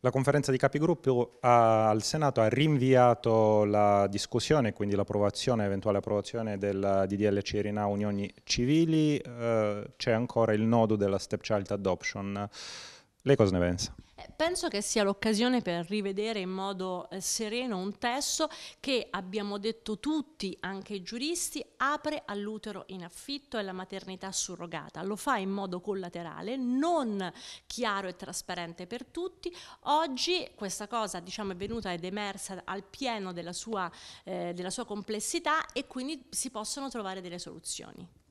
La conferenza di capigruppo ha, al Senato ha rinviato la discussione, quindi l'approvazione, eventuale approvazione del DDL Cirina Unioni Civili, eh, c'è ancora il nodo della stepchild adoption. Lei cosa ne pensa? penso che sia l'occasione per rivedere in modo eh, sereno un testo che, abbiamo detto tutti, anche i giuristi, apre all'utero in affitto e alla maternità surrogata. Lo fa in modo collaterale, non chiaro e trasparente per tutti. Oggi questa cosa diciamo, è venuta ed emersa al pieno della sua, eh, della sua complessità e quindi si possono trovare delle soluzioni.